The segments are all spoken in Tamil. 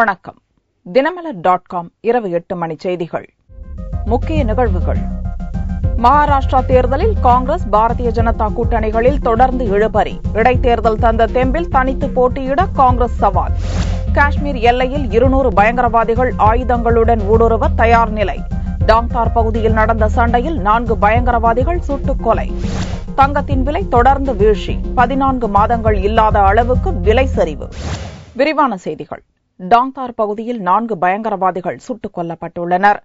வணக்கம் தினமலர் டாட் காம் இரவு எட்டு மணி செய்திகள் முக்கிய நிகழ்வுகள் மகாராஷ்டிரா தேர்தலில் காங்கிரஸ் பாரதிய ஜனதா கூட்டணிகளில் தொடர்ந்து இழுபறி இடைத்தேர்தல் தந்த தெம்பில் தனித்து போட்டியிட காங்கிரஸ் சவால் காஷ்மீர் எல்லையில் இருநூறு பயங்கரவாதிகள் ஆயுதங்களுடன் ஊடுருவ தயார் நிலை டாங்தார் பகுதியில் நடந்த சண்டையில் நான்கு பயங்கரவாதிகள் சுட்டுக் கொலை தங்கத்தின் விலை தொடர்ந்து வீழ்ச்சி பதினான்கு மாதங்கள் இல்லாத அளவுக்கு விலை சரிவு விரிவான செய்திகள் டாங்தார் பகுதியில் நான்கு பயங்கரவாதிகள் சுட்டுக் கொல்லப்பட்டுள்ளனர்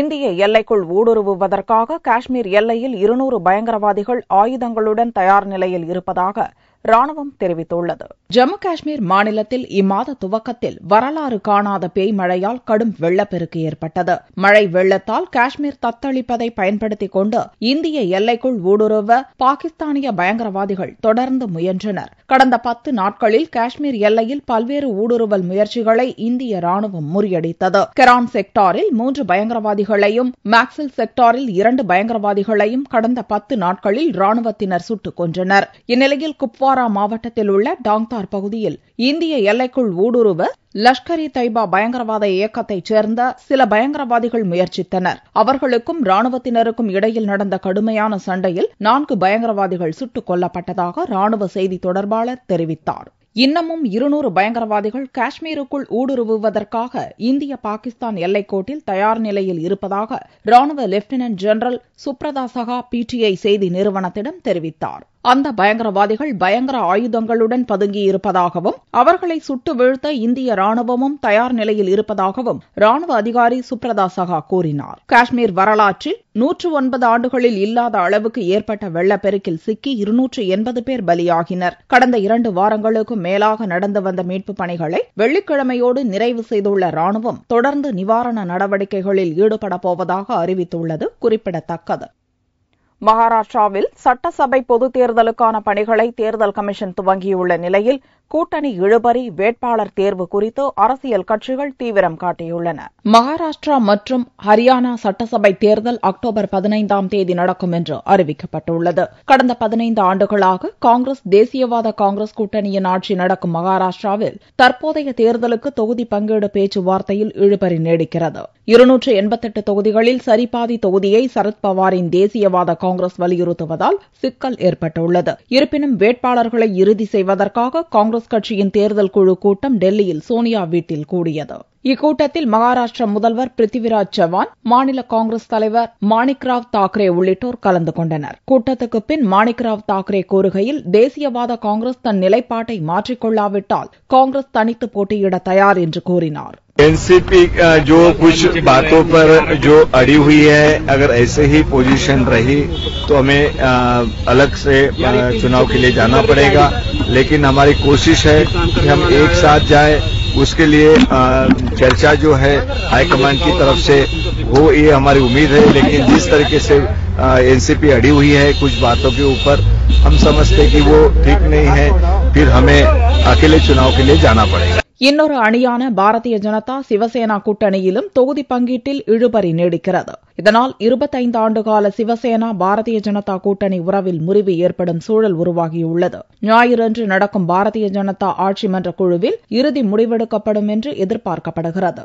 இந்திய எல்லைக்குள் ஊடுருவுவதற்காக காஷ்மீர் எல்லையில் இருநூறு பயங்கரவாதிகள் ஆயுதங்களுடன் தயார் நிலையில் இருப்பதாக ராணுவம் தெரிவித்துள்ளது ஜம்மு காஷ்மீர் மாநிலத்தில் இம்மாத துவக்கத்தில் வரலாறு காணாத பேய் மழையால் கடும் வெள்ளப்பெருக்கு ஏற்பட்டது மழை வெள்ளத்தால் காஷ்மீர் தத்தளிப்பதை பயன்படுத்திக் கொண்டு இந்திய எல்லைக்குள் ஊடுருவ பாகிஸ்தானிய பயங்கரவாதிகள் தொடர்ந்து முயன்றனர் கடந்த பத்து நாட்களில் காஷ்மீர் எல்லையில் பல்வேறு ஊடுருவல் முயற்சிகளை இந்திய ராணுவம் முறியடித்தது கெரான் செக்டாரில் மூன்று பயங்கரவாதிகளையும் மேக்சில் செக்டாரில் இரண்டு பயங்கரவாதிகளையும் கடந்த பத்து நாட்களில் ராணுவத்தினர் சுட்டுக் கொன்றனர் இந்நிலையில் குப்வார் குப்வாரா மாவட்டத்தில் உள்ள டாங்தார் பகுதியில் இந்திய எல்லைக்குள் ஊடுருவ லஷ்கர் இ தைபா பயங்கரவாத இயக்கத்தைச் சேர்ந்த சில பயங்கரவாதிகள் முயற்சித்தனர் அவர்களுக்கும் ராணுவத்தினருக்கும் இடையில் நடந்த கடுமையான சண்டையில் நான்கு பயங்கரவாதிகள் சுட்டுக் கொல்லப்பட்டதாக ராணுவ செய்தி தொடர்பாளர் தெரிவித்தார் இன்னமும் இருநூறு பயங்கரவாதிகள் காஷ்மீருக்குள் ஊடுருவுவதற்காக இந்திய பாகிஸ்தான் எல்லைக்கோட்டில் தயார் நிலையில் இருப்பதாக ராணுவ லெப்டினன்ட் ஜெனரல் சுப்ரதா சகா பிடிஐ செய்தி நிறுவனத்திடம் தெரிவித்தாா் அந்த பயங்கரவாதிகள் பயங்கர ஆயுதங்களுடன் பதுங்கியிருப்பதாகவும் அவர்களை சுட்டு வீழ்த்த இந்திய ராணுவமும் தயார் நிலையில் இருப்பதாகவும் ராணுவ அதிகாரி சுப்ரதா சகா கூறினார் காஷ்மீர் வரலாற்றில் நூற்று ஒன்பது ஆண்டுகளில் இல்லாத அளவுக்கு ஏற்பட்ட வெள்ளப்பெருக்கில் சிக்கி இருநூற்று எண்பது பேர் பலியாகினர் கடந்த இரண்டு வாரங்களுக்கும் மேலாக நடந்து வந்த மீட்புப் பணிகளை வெள்ளிக்கிழமையோடு நிறைவு செய்துள்ள ராணுவம் தொடர்ந்து நிவாரண நடவடிக்கைகளில் ஈடுபடப் போவதாக அறிவித்துள்ளது குறிப்பிடத்தக்கது மகாராஷ்டிராவில் சட்டசபை பொதுத் தேர்தலுக்கான பணிகளை தேர்தல் கமிஷன் துவங்கியுள்ள நிலையில் கூட்டணி இழுபறி வேட்பாளர் தேர்வு குறித்து அரசியல் கட்சிகள் தீவிரம் காட்டியுள்ளன மகாராஷ்டிரா மற்றும் ஹரியானா சட்டசபை தேர்தல் அக்டோபர் பதினைந்தாம் தேதி நடக்கும் என்று அறிவிக்கப்பட்டுள்ளது கடந்த பதினைந்து ஆண்டுகளாக காங்கிரஸ் தேசியவாத காங்கிரஸ் கூட்டணியின் ஆட்சி நடக்கும் மகாராஷ்டிராவில் தற்போதைய தேர்தலுக்கு தொகுதி பங்கீடு பேச்சுவார்த்தையில் இழுபறி நீடிக்கிறது இருநூற்று எண்பத்தெட்டு தொகுதிகளில் சரிபாதி தொகுதியை சரத்பவாரின் தேசியவாத காங்கிரஸ் வலியுறுத்துவதால் சிக்கல் ஏற்பட்டுள்ளது இருப்பினும் வேட்பாளர்களை இறுதி செய்வதற்காக காங்கிரஸ் கட்சியின் தேர்தல் குழு கூட்டம் டெல்லியில் சோனியா வீட்டில் கூடியது இக்கூட்டத்தில் மகாராஷ்டிர முதல்வர் பிருத்திவிராஜ் சவான் மாநில காங்கிரஸ் தலைவர் மாணிக்ராவ் தாக்கரே உள்ளிட்டோர் கலந்து கொண்டனர் கூட்டத்துக்கு பின் மாணிக்ராவ் தாக்கரே கூறுகையில் தேசியவாத காங்கிரஸ் தன் நிலைப்பாட்டை மாற்றிக்கொள்ளாவிட்டால் காங்கிரஸ் தனித்து போட்டியிட தயார் என்று கூறினார் एनसीपी जो तो कुछ बातों पर जो अड़ी हुई है अगर ऐसे ही पोजीशन रही तो हमें अलग से चुनाव के लिए जाना पड़ेगा लेकिन हमारी कोशिश है कि हम एक साथ जाए उसके लिए चर्चा जो है हाईकमांड की तरफ से वो ये हमारी उम्मीद है लेकिन जिस तरीके से एनसीपी अड़ी हुई है कुछ बातों के ऊपर हम समझते कि वो ठीक नहीं है फिर हमें अकेले चुनाव के लिए जाना पड़ेगा இன்னொரு அணியான பாரதிய ஜனதா சிவசேனா கூட்டணியிலும் தொகுதி பங்கீட்டில் இழுபறி நீடிக்கிறது இதனால் இருபத்தைந்து ஆண்டுகால சிவசேனா பாரதிய ஜனதா கூட்டணி உறவில் முறிவு ஏற்படும் சூழல் உருவாகியுள்ளது ஞாயிறன்று நடக்கும் பாரதிய ஜனதா ஆட்சி மன்ற குழுவில் இறுதி முடிவெடுக்கப்படும் என்று எதிர்பார்க்கப்படுகிறது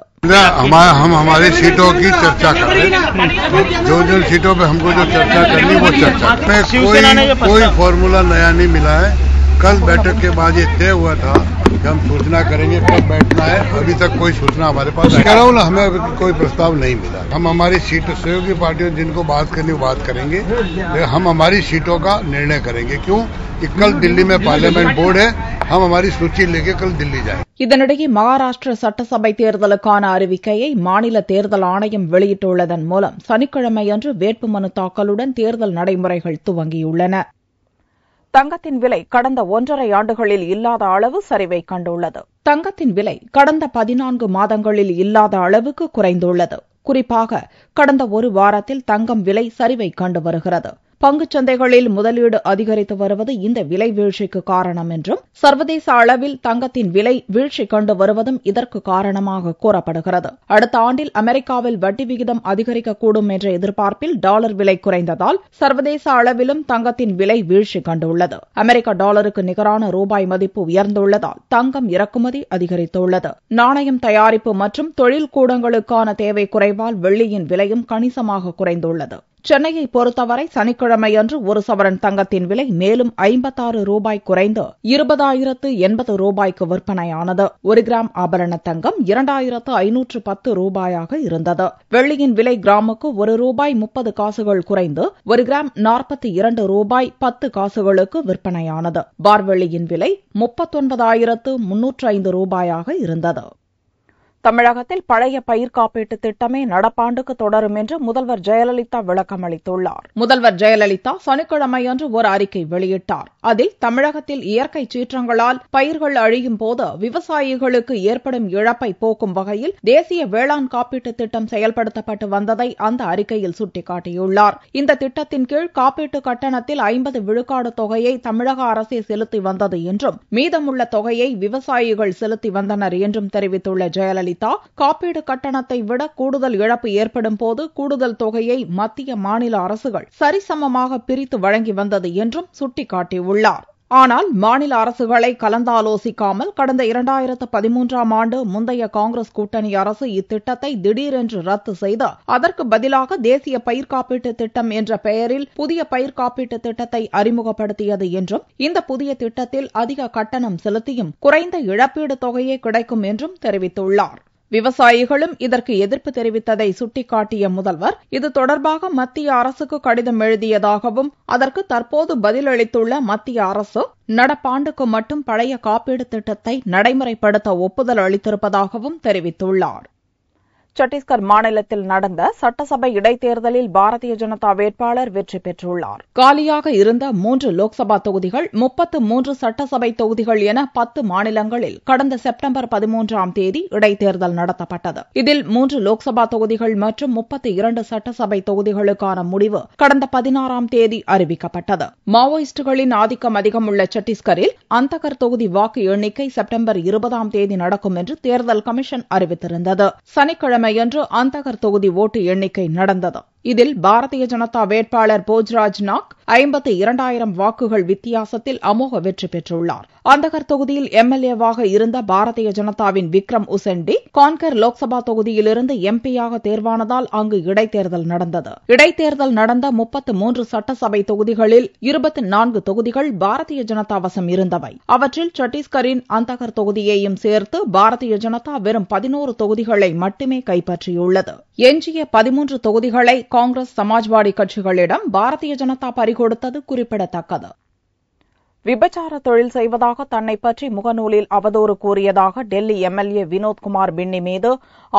कल बैठक के बाद ये तय हुआ था कि हम सूचना करेंगे कब बैठना है अभी तक कोई सूचना हमारे पास कह रहा हूँ ना हमें अभी कोई प्रस्ताव नहीं मिला हम हमारी सीट सहयोगी पार्टियों जिनको बात करनी बात करेंगे तो हम हमारी सीटों का निर्णय करेंगे क्यों कि कल दिल्ली में पार्लियामेंट बोर्ड है हम हमारी सूची लेके कल दिल्ली जाए இதனிடையே மகாராஷ்டிர சட்டசபை தேர்தலுக்கான அறிவிக்கையை மாநில தேர்தல் ஆணையம் வெளியிட்டுள்ளதன் மூலம் சனிக்கிழமையன்று வேட்புமனு தாக்கலுடன் தேர்தல் நடைமுறைகள் துவங்கியுள்ளன தங்கத்தின் விலை கடந்த ஒன்றரை ஆண்டுகளில் இல்லாத அளவு சரிவை கண்டுள்ளது தங்கத்தின் விலை கடந்த பதினான்கு மாதங்களில் இல்லாத அளவுக்கு குறைந்துள்ளது குறிப்பாக கடந்த ஒரு வாரத்தில் தங்கம் விலை சரிவை கண்டு வருகிறது பங்குச் சந்தைகளில் முதலீடு அதிகரித்து வருவது இந்த விலை வீழ்ச்சிக்கு காரணம் என்றும் சர்வதேச அளவில் தங்கத்தின் விலை வீழ்ச்சி கண்டு வருவதும் இதற்கு காரணமாக கூறப்படுகிறது அடுத்த ஆண்டில் அமெரிக்காவில் வட்டி விகிதம் அதிகரிக்கக்கூடும் என்ற எதிர்பார்ப்பில் டாலர் விலை குறைந்ததால் சர்வதேச அளவிலும் தங்கத்தின் விலை வீழ்ச்சி கண்டுள்ளது அமெரிக்க டாலருக்கு நிகரான ரூபாய் மதிப்பு உயர்ந்துள்ளதால் தங்கம் இறக்குமதி அதிகரித்துள்ளது நாணயம் தயாரிப்பு மற்றும் தொழில் கூடங்களுக்கான தேவை குறைவால் வெள்ளியின் விலையும் கணிசமாக குறைந்துள்ளது சென்னையை பொறுத்தவரை சனிக்கிழமையன்று ஒரு சவரன் தங்கத்தின் விலை மேலும் ஐம்பத்தாறு ரூபாய் குறைந்து இருபதாயிரத்து எண்பது ரூபாய்க்கு விற்பனையானது ஒரு கிராம் ஆபரண தங்கம் இரண்டாயிரத்து ஐநூற்று பத்து ரூபாயாக இருந்தது வெள்ளியின் விலை கிராமுக்கு ஒரு ரூபாய் முப்பது காசுகள் குறைந்து ஒரு கிராம் நாற்பத்தி இரண்டு ரூபாய் பத்து காசுகளுக்கு விற்பனையானது பார்வெள்ளியின் விலை முப்பத்தொன்பதாயிரத்து முன்னூற்று ஐந்து ரூபாயாக இருந்தது தமிழகத்தில் பழைய பயிர் காப்பீட்டு திட்டமே நடப்பாண்டுக்கு தொடரும் என்று முதல்வர் ஜெயலலிதா விளக்கம் அளித்துள்ளார் முதல்வர் ஜெயலலிதா சனிக்கிழமையன்று ஒரு அறிக்கை வெளியிட்டார் அதில் தமிழகத்தில் இயற்கை சீற்றங்களால் பயிர்கள் அழியும் போது விவசாயிகளுக்கு ஏற்படும் இழப்பை போக்கும் வகையில் தேசிய வேளாண் காப்பீட்டு திட்டம் செயல்படுத்தப்பட்டு வந்ததை அந்த அறிக்கையில் சுட்டிக்காட்டியுள்ளார் இந்த திட்டத்தின் கீழ் காப்பீட்டு கட்டணத்தில் ஐம்பது விழுக்காடு தொகையை தமிழக அரசே செலுத்தி வந்தது என்றும் மீதமுள்ள தொகையை விவசாயிகள் செலுத்தி வந்தனர் என்றும் தெரிவித்துள்ள ஜெயலலிதா ஜெயலலிதா காப்பீடு கட்டணத்தை விட கூடுதல் இழப்பு ஏற்படும் போது கூடுதல் தொகையை மத்திய மாநில அரசுகள் சரிசமமாக பிரித்து வழங்கி வந்தது என்றும் சுட்டிக்காட்டியுள்ளார் ஆனால் மாநில அரசுகளை கலந்தாலோசிக்காமல் கடந்த இரண்டாயிரத்து பதிமூன்றாம் ஆண்டு முந்தைய காங்கிரஸ் கூட்டணி அரசு இத்திட்டத்தை திடீரென்று ரத்து செய்து அதற்கு பதிலாக தேசிய பயிர் திட்டம் என்ற பெயரில் புதிய பயிர் திட்டத்தை அறிமுகப்படுத்தியது என்றும் இந்த புதிய திட்டத்தில் அதிக கட்டணம் செலுத்தியும் குறைந்த இழப்பீடு தொகையே கிடைக்கும் என்றும் தெரிவித்துள்ளாா் விவசாயிகளும் இதற்கு எதிர்ப்பு தெரிவித்ததை சுட்டிக்காட்டிய முதல்வர் இது தொடர்பாக மத்திய அரசுக்கு கடிதம் எழுதியதாகவும் அதற்கு தற்போது பதிலளித்துள்ள மத்திய அரசு நடப்பாண்டுக்கு மட்டும் பழைய காப்பீடு திட்டத்தை நடைமுறைப்படுத்த ஒப்புதல் அளித்திருப்பதாகவும் தெரிவித்துள்ளாா் சத்தீஸ்கர் மாநிலத்தில் நடந்த சட்டசபை இடைத்தேர்தலில் பாரதிய ஜனதா வேட்பாளர் வெற்றி பெற்றுள்ளார் காலியாக இருந்த மூன்று லோக்சபா தொகுதிகள் முப்பத்து மூன்று சட்டசபை தொகுதிகள் என பத்து மாநிலங்களில் கடந்த செப்டம்பர் பதிமூன்றாம் தேதி இடைத்தேர்தல் நடத்தப்பட்டது இதில் மூன்று லோக்சபா தொகுதிகள் மற்றும் முப்பத்தி இரண்டு சட்டசபை தொகுதிகளுக்கான முடிவு கடந்த பதினாறாம் தேதி அறிவிக்கப்பட்டது மாவோயிஸ்டுகளின் ஆதிக்கம் அதிகம் உள்ள சத்தீஸ்கரில் அந்தகர் தொகுதி வாக்கு எண்ணிக்கை செப்டம்பர் இருபதாம் தேதி நடக்கும் என்று தேர்தல் கமிஷன் அறிவித்திருந்தது சனிக்கிழமை புதன்கிழமையன்று அந்தகர் தொகுதி ஓட்டு எண்ணிக்கை நடந்தது இதில் பாரதிய ஜனதா வேட்பாளர் போஜ்ராஜ் நாக் ஐம்பத்தி இரண்டாயிரம் வாக்குகள் வித்தியாசத்தில் அமோக வெற்றி பெற்றுள்ளார் அந்தகர் தொகுதியில் எம்எல்ஏவாக இருந்த பாரதிய ஜனதாவின் விக்ரம் உசெண்டி கான்கர் லோக்சபா தொகுதியிலிருந்து எம்பியாக தேர்வானதால் அங்கு இடைத்தேர்தல் நடந்தது இடைத்தேர்தல் நடந்த முப்பத்து மூன்று சட்டசபை தொகுதிகளில் இருபத்தி நான்கு தொகுதிகள் பாரதிய ஜனதா வசம் இருந்தவை அவற்றில் சத்தீஸ்கரின் அந்தகர் தொகுதியையும் சேர்த்து பாரதிய ஜனதா வெறும் பதினோரு தொகுதிகளை மட்டுமே கைப்பற்றியுள்ளது எஞ்சிய பதிமூன்று தொகுதிகளை காங்கிரஸ் சமாஜ்வாடி கட்சிகளிடம் பாரதிய ஜனதா பறிகொடுத்தது குறிப்பிடத்தக்கது விபச்சார தொழில் செய்வதாக தன்னை பற்றி முகநூலில் அவதூறு கூறியதாக டெல்லி எம்எல்ஏ வினோத்குமார் பின்னி மீது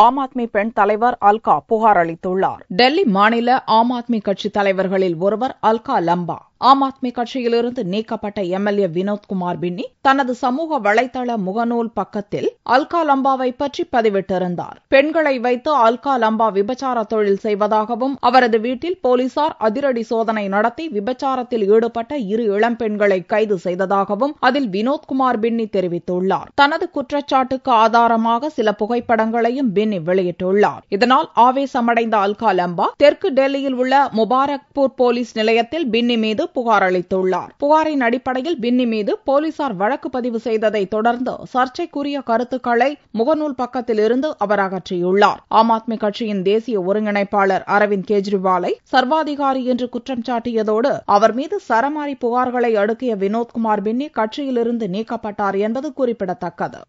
ஆம் ஆத்மி பெண் தலைவர் அல்கா புகார் அளித்துள்ளார் டெல்லி மாநில ஆம் ஆத்மி கட்சி தலைவர்களில் ஒருவர் அல்கா லம்பா ஆம் ஆத்மி கட்சியிலிருந்து நீக்கப்பட்ட எம்எல்ஏ வினோத்குமார் பின்னி தனது சமூக வலைதள முகநூல் பக்கத்தில் அல்கா லம்பாவை பற்றி பதிவிட்டிருந்தார் பெண்களை வைத்து அல்கா லம்பா விபச்சார தொழில் செய்வதாகவும் அவரது வீட்டில் போலீசார் அதிரடி சோதனை நடத்தி விபச்சாரத்தில் ஈடுபட்ட இரு இளம்பெண்களை கைது செய்ததாகவும் அதில் வினோத்குமார் பின்னி தெரிவித்துள்ளார் தனது குற்றச்சாட்டுக்கு ஆதாரமாக சில புகைப்படங்களையும் பின்னி வெளியிட்டுள்ளார் இதனால் ஆவேசமடைந்த அல்கா லம்பா தெற்கு டெல்லியில் உள்ள முபாரக்பூர் போலீஸ் நிலையத்தில் பின்னி மீது புகார் அளித்துள்ளார் புகாரின் அடிப்படையில் பின்னி மீது போலீசார் வழக்கு பதிவு செய்ததை தொடர்ந்து சர்ச்சைக்குரிய கருத்துக்களை முகநூல் பக்கத்தில் இருந்து அவர் அகற்றியுள்ளார் ஆம் ஆத்மி கட்சியின் தேசிய ஒருங்கிணைப்பாளர் அரவிந்த் கெஜ்ரிவாலை சர்வாதிகாரி என்று குற்றம் சாட்டியதோடு அவர் மீது சரமாரி புகார்களை அடுக்கிய வினோத்குமார் பின்னி கட்சியிலிருந்து நீக்கப்பட்டார் என்பது குறிப்பிடத்தக்கது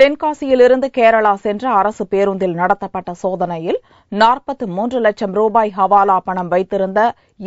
தென்காசியிலிருந்து கேரளா சென்ற அரசு பேருந்தில் நடத்தப்பட்ட சோதனையில் நாற்பத்தி மூன்று லட்சம் ரூபாய் ஹவாலா பணம் வைத்திருந்த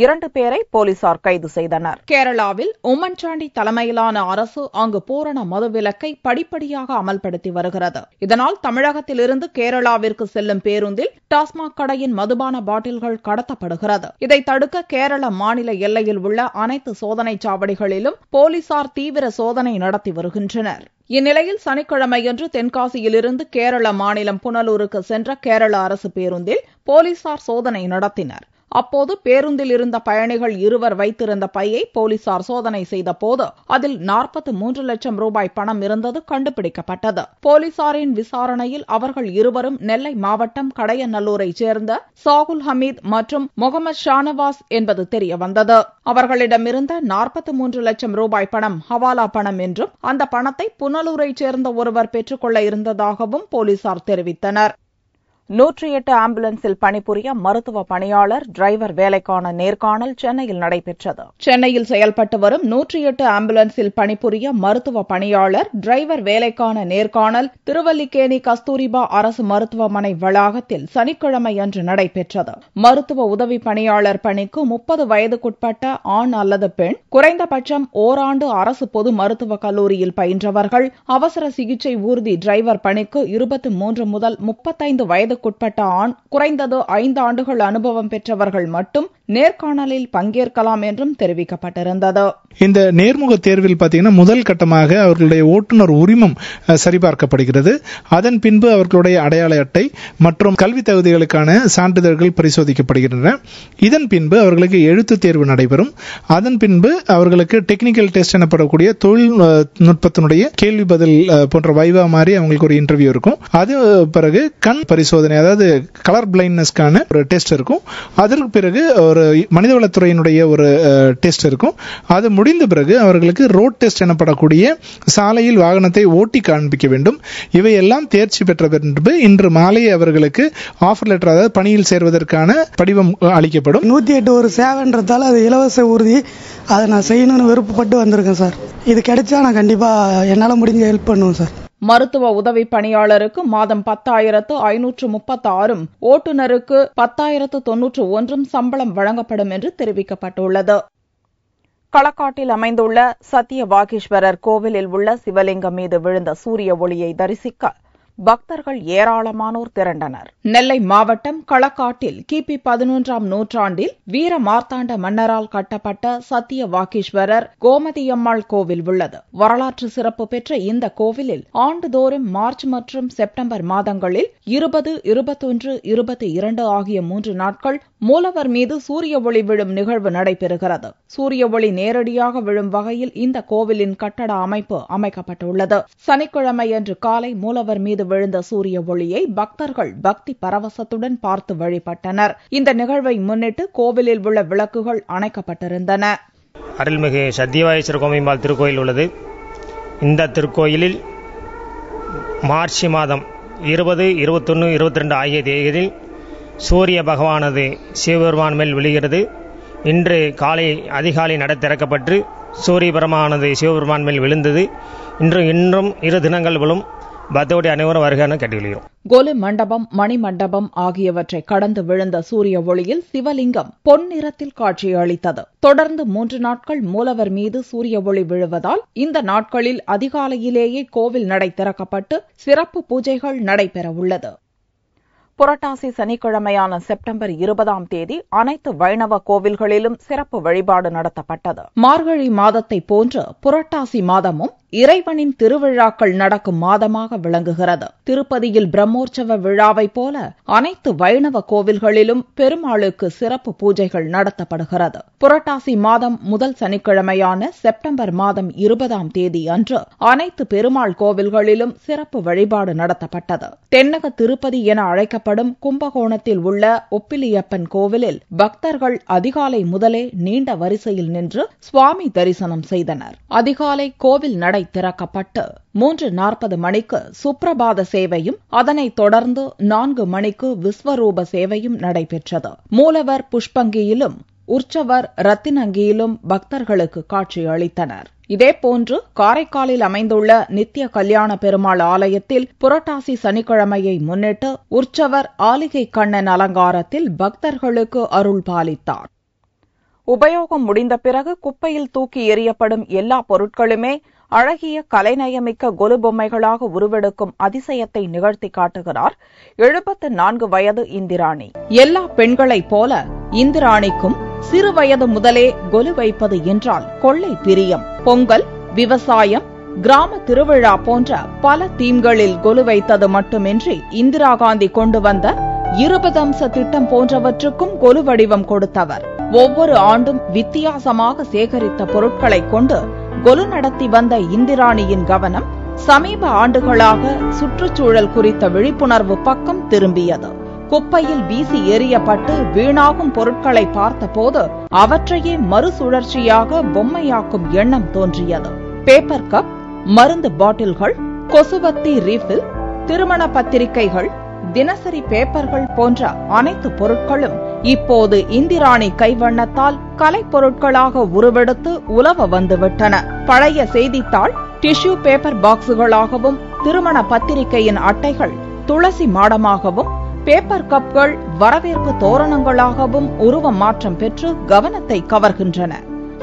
இரண்டு பேரை போலீசார் கைது செய்தனர் கேரளாவில் உம்மன்சாண்டி தலைமையிலான அரசு அங்கு பூரண மதுவிலக்கை படிப்படியாக அமல்படுத்தி வருகிறது இதனால் தமிழகத்திலிருந்து கேரளாவிற்கு செல்லும் பேருந்தில் டாஸ்மாக் கடையின் மதுபான பாட்டில்கள் கடத்தப்படுகிறது இதை தடுக்க கேரள மாநில எல்லையில் உள்ள அனைத்து சோதனை சாவடிகளிலும் போலீசார் தீவிர சோதனை நடத்தி வருகின்றனர் இந்நிலையில் சனிக்கிழமையன்று தென்காசியிலிருந்து கேரள மாநிலம் புனலூருக்கு சென்ற கேரள அரசு பேருந்தில் போலீசார் சோதனை நடத்தினர் அப்போது பேருந்தில் இருந்த பயணிகள் இருவர் வைத்திருந்த பையை போலீசார் சோதனை செய்தபோது அதில் நாற்பத்து மூன்று லட்சம் ரூபாய் பணம் இருந்தது கண்டுபிடிக்கப்பட்டது போலீசாரின் விசாரணையில் அவர்கள் இருவரும் நெல்லை மாவட்டம் கடையநல்லூரைச் சேர்ந்த சாகுல் ஹமீத் மற்றும் முகமது ஷானவாஸ் என்பது தெரியவந்தது அவர்களிடமிருந்த நாற்பத்து மூன்று லட்சம் ரூபாய் பணம் ஹவாலா பணம் என்றும் அந்த பணத்தை புனலூரைச் சேர்ந்த ஒருவர் பெற்றுக்கொள்ள இருந்ததாகவும் போலீசார் தெரிவித்தனர் நூற்றி எட்டு ஆம்புலன்ஸில் பணிபுரிய மருத்துவ பணியாளர் டிரைவர் வேலைக்கான நேர்காணல் சென்னையில் நடைபெற்றது சென்னையில் செயல்பட்டு வரும் நூற்றி எட்டு ஆம்புலன்ஸில் பணிபுரிய மருத்துவ பணியாளர் டிரைவர் வேலைக்கான நேர்காணல் திருவல்லிக்கேணி கஸ்தூரிபா அரசு மருத்துவமனை வளாகத்தில் சனிக்கிழமை அன்று நடைபெற்றது மருத்துவ உதவி பணியாளர் பணிக்கு முப்பது வயதுக்குட்பட்ட ஆண் அல்லது பெண் குறைந்தபட்சம் ஓராண்டு அரசு பொது மருத்துவக் கல்லூரியில் பயின்றவர்கள் அவசர சிகிச்சை ஊர்தி டிரைவர் பணிக்கு இருபத்தி மூன்று முதல் முப்பத்தைந்து வயது வயதுக்குட்பட்ட ஆண் குறைந்தது ஐந்து ஆண்டுகள் அனுபவம் பெற்றவர்கள் மட்டும் நேர்காணலில் பங்கேற்கலாம் என்றும் தெரிவிக்கப்பட்டிருந்தது இந்த நேர்முக தேர்வில் பார்த்தீங்கன்னா முதல் கட்டமாக அவர்களுடைய ஓட்டுநர் உரிமம் சரிபார்க்கப்படுகிறது அதன் பின்பு அவர்களுடைய அடையாள அட்டை மற்றும் கல்வி தகுதிகளுக்கான சான்றிதழ்கள் பரிசோதிக்கப்படுகின்றன இதன் பின்பு அவர்களுக்கு எழுத்து தேர்வு நடைபெறும் அதன் பின்பு அவர்களுக்கு டெக்னிக்கல் டெஸ்ட் எனப்படக்கூடிய தொழில்நுட்பத்தினுடைய கேள்வி பதில் போன்ற வைவா மாதிரி அவங்களுக்கு ஒரு இன்டர்வியூ இருக்கும் அது பிறகு கண் பரிசோதனை அதாவது கலர் பிளைண்ட்னஸ்க்கான ஒரு டெஸ்ட் இருக்கும் அதற்கு பிறகு ஒரு மனிதவளத்துறையினுடைய ஒரு டெஸ்ட் இருக்கும் அது முடிந்த பிறகு அவர்களுக்கு ரோட் டெஸ்ட் எனப்படக்கூடிய சாலையில் வாகனத்தை ஓட்டி காண்பிக்க வேண்டும் இவையெல்லாம் தேர்ச்சி பெற்ற பின்பு இன்று மாலை அவர்களுக்கு ஆஃபர் லெட்டர் அதாவது பணியில் சேர்வதற்கான படிவம் அளிக்கப்படும் நூற்றி எட்டு ஒரு சேவைன்றதால அது இலவச உறுதி அதை நான் செய்யணும்னு விருப்பப்பட்டு வந்திருக்கேன் சார் இது கிடைச்சா நான் கண்டிப்பாக என்னால் முடிஞ்ச ஹெல்ப் பண்ணுவேன் சார் மருத்துவ உதவி பணியாளருக்கு மாதம் பத்தாயிரத்து ஐநூற்று முப்பத்தி ஆறும் ஓட்டுநருக்கு பத்தாயிரத்து தொன்னூற்று ஒன்றும் சம்பளம் வழங்கப்படும் என்று தெரிவிக்கப்பட்டுள்ளது களக்காட்டில் அமைந்துள்ள சத்தியவாகீஸ்வரர் கோவிலில் உள்ள சிவலிங்கம் மீது விழுந்த சூரிய ஒளியை தரிசிக்க பக்தர்கள் ஏராளமானோர் திரண்டனர் நெல்லை மாவட்டம் களக்காட்டில் கிபி பதினொன்றாம் நூற்றாண்டில் வீர மார்த்தாண்ட மன்னரால் கட்டப்பட்ட சத்திய வாக்கீஸ்வரர் கோமதியம்மாள் கோவில் உள்ளது வரலாற்று சிறப்பு பெற்ற இந்த கோவிலில் ஆண்டுதோறும் மார்ச் மற்றும் செப்டம்பர் மாதங்களில் இருபது இருபத்தொன்று இருபத்தி இரண்டு ஆகிய மூன்று நாட்கள் மூலவர் மீது சூரிய ஒளி விழும் நிகழ்வு நடைபெறுகிறது சூரிய ஒளி நேரடியாக விழும் வகையில் இந்த கோவிலின் கட்டட அமைப்பு அமைக்கப்பட்டுள்ளது சனிக்கிழமையன்று காலை மூலவர் மீது விழுந்த சூரிய ஒளியை பக்தர்கள் பக்தி பரவசத்துடன் பார்த்து வழிபட்டனர் இந்த நிகழ்வை முன்னிட்டு கோவிலில் உள்ள விளக்குகள் அணைக்கப்பட்டிருந்தன அருள்மிகு சத்தியவாயேஸ்வர கோமிம்பால் திருக்கோயில் உள்ளது இந்த திருக்கோயிலில் மார்ச் மாதம் இருபது இருபத்தொன்று இருபத்தி ரெண்டு ஆகிய தேதியில் சூரிய பகவானது சிவபெருமான் மேல் விழுகிறது இன்று காலை அதிகாலை நட திறக்கப்பட்டு சூரிய பரமானது சிவபெருமான் மேல் விழுந்தது இன்று இன்றும் இரு தினங்கள் விழும் பத்தோடி அனைவரும் வருகன்னு கேட்டுக்கலாம் கொலு மண்டபம் மணி மண்டபம் ஆகியவற்றை கடந்து விழுந்த சூரிய ஒளியில் சிவலிங்கம் பொன் நிறத்தில் காட்சி அளித்தது தொடர்ந்து மூன்று நாட்கள் மூலவர் மீது சூரிய ஒளி விழுவதால் இந்த நாட்களில் அதிகாலையிலேயே கோவில் நடை திறக்கப்பட்டு சிறப்பு பூஜைகள் நடைபெறவுள்ளது புரட்டாசி சனிக்கிழமையான செப்டம்பர் இருபதாம் தேதி அனைத்து வைணவ கோவில்களிலும் சிறப்பு வழிபாடு நடத்தப்பட்டது மார்கழி மாதத்தை போன்று புரட்டாசி மாதமும் இறைவனின் திருவிழாக்கள் நடக்கும் மாதமாக விளங்குகிறது திருப்பதியில் பிரம்மோற்சவ விழாவைப் போல அனைத்து வைணவ கோவில்களிலும் பெருமாளுக்கு சிறப்பு பூஜைகள் நடத்தப்படுகிறது புரட்டாசி மாதம் முதல் சனிக்கிழமையான செப்டம்பர் மாதம் இருபதாம் தேதி அன்று அனைத்து பெருமாள் கோவில்களிலும் சிறப்பு வழிபாடு நடத்தப்பட்டது தென்னக திருப்பதி என அழைக்கப்படும் கும்பகோணத்தில் உள்ள ஒப்பிலியப்பன் கோவிலில் பக்தர்கள் அதிகாலை முதலே நீண்ட வரிசையில் நின்று சுவாமி தரிசனம் செய்தனர் அதிகாலை கோவில் நட கடை திறக்கப்பட்டு மூன்று நாற்பது மணிக்கு சுப்பிரபாத சேவையும் அதனைத் தொடர்ந்து நான்கு மணிக்கு விஸ்வரூப சேவையும் நடைபெற்றது மூலவர் புஷ்பங்கியிலும் உற்சவர் ரத்தினங்கியிலும் பக்தர்களுக்கு காட்சி அளித்தனர் இதேபோன்று காரைக்காலில் அமைந்துள்ள நித்திய கல்யாண பெருமாள் ஆலயத்தில் புரட்டாசி சனிக்கிழமையை முன்னிட்டு உற்சவர் ஆலிகை கண்ணன் அலங்காரத்தில் பக்தர்களுக்கு அருள் பாலித்தார் உபயோகம் முடிந்த பிறகு குப்பையில் தூக்கி எறியப்படும் எல்லா பொருட்களுமே அழகிய கலைநயமிக்க கொலு பொம்மைகளாக உருவெடுக்கும் அதிசயத்தை நிகழ்த்தி காட்டுகிறார் எழுபத்து நான்கு வயது இந்திராணி எல்லா பெண்களைப் போல இந்திராணிக்கும் சிறு வயது முதலே கொலு வைப்பது என்றால் கொள்ளை பிரியம் பொங்கல் விவசாயம் கிராம திருவிழா போன்ற பல தீம்களில் கொலு வைத்தது மட்டுமின்றி இந்திரா காந்தி கொண்டு வந்த இருபது அம்ச திட்டம் போன்றவற்றுக்கும் கொலு வடிவம் கொடுத்தவர் ஒவ்வொரு ஆண்டும் வித்தியாசமாக சேகரித்த பொருட்களை கொண்டு கொலு நடத்தி வந்த இந்திராணியின் கவனம் சமீப ஆண்டுகளாக சுற்றுச்சூழல் குறித்த விழிப்புணர்வு பக்கம் திரும்பியது குப்பையில் வீசி எறியப்பட்டு வீணாகும் பொருட்களை பார்த்தபோது அவற்றையே மறுசுழற்சியாக பொம்மையாக்கும் எண்ணம் தோன்றியது பேப்பர் கப் மருந்து பாட்டில்கள் கொசுவத்தி ரீஃபில் திருமண பத்திரிகைகள் தினசரி பேப்பர்கள் போன்ற அனைத்து பொருட்களும் இப்போது இந்திராணி கைவண்ணத்தால் கலைப்பொருட்களாக உருவெடுத்து உலவ வந்துவிட்டன பழைய செய்தித்தாள் டிஷ்யூ பேப்பர் பாக்ஸுகளாகவும் திருமண பத்திரிகையின் அட்டைகள் துளசி மாடமாகவும் பேப்பர் கப்கள் வரவேற்பு தோரணங்களாகவும் உருவ மாற்றம் பெற்று கவனத்தை கவர்கின்றன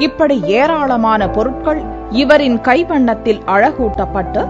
இப்படி ஏராளமான பொருட்கள் இவரின் கைவண்ணத்தில் அழகூட்டப்பட்டு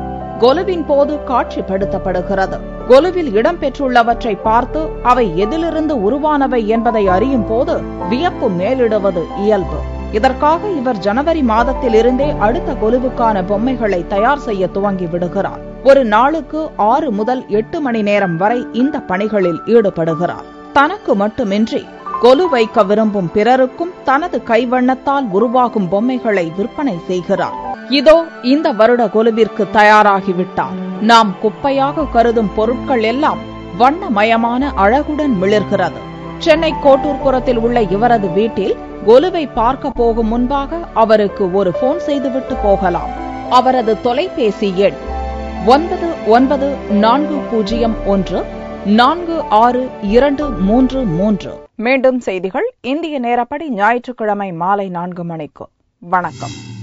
கொலுவின் போது காட்சிப்படுத்தப்படுகிறது கொலுவில் இடம்பெற்றுள்ளவற்றை பார்த்து அவை எதிலிருந்து உருவானவை என்பதை அறியும் போது வியப்பு மேலிடுவது இயல்பு இதற்காக இவர் ஜனவரி மாதத்தில் இருந்தே அடுத்த கொலுவுக்கான பொம்மைகளை தயார் செய்ய துவங்கி விடுகிறார் ஒரு நாளுக்கு ஆறு முதல் எட்டு மணி நேரம் வரை இந்த பணிகளில் ஈடுபடுகிறார் தனக்கு மட்டுமின்றி கொலு வைக்க விரும்பும் பிறருக்கும் தனது கைவண்ணத்தால் உருவாகும் பொம்மைகளை விற்பனை செய்கிறார் இதோ இந்த வருட கொலுவிற்கு தயாராகிவிட்டார் நாம் குப்பையாக கருதும் பொருட்கள் எல்லாம் வண்ணமயமான அழகுடன் மிளிர்கிறது சென்னை கோட்டூர்புரத்தில் உள்ள இவரது வீட்டில் கொலுவை பார்க்க போகும் முன்பாக அவருக்கு ஒரு போன் செய்துவிட்டு போகலாம் அவரது தொலைபேசி எண் ஒன்பது ஒன்பது நான்கு பூஜ்ஜியம் ஒன்று நான்கு ஆறு இரண்டு மூன்று மூன்று மீண்டும் செய்திகள் இந்திய நேரப்படி ஞாயிற்றுக்கிழமை மாலை நான்கு மணிக்கு வணக்கம்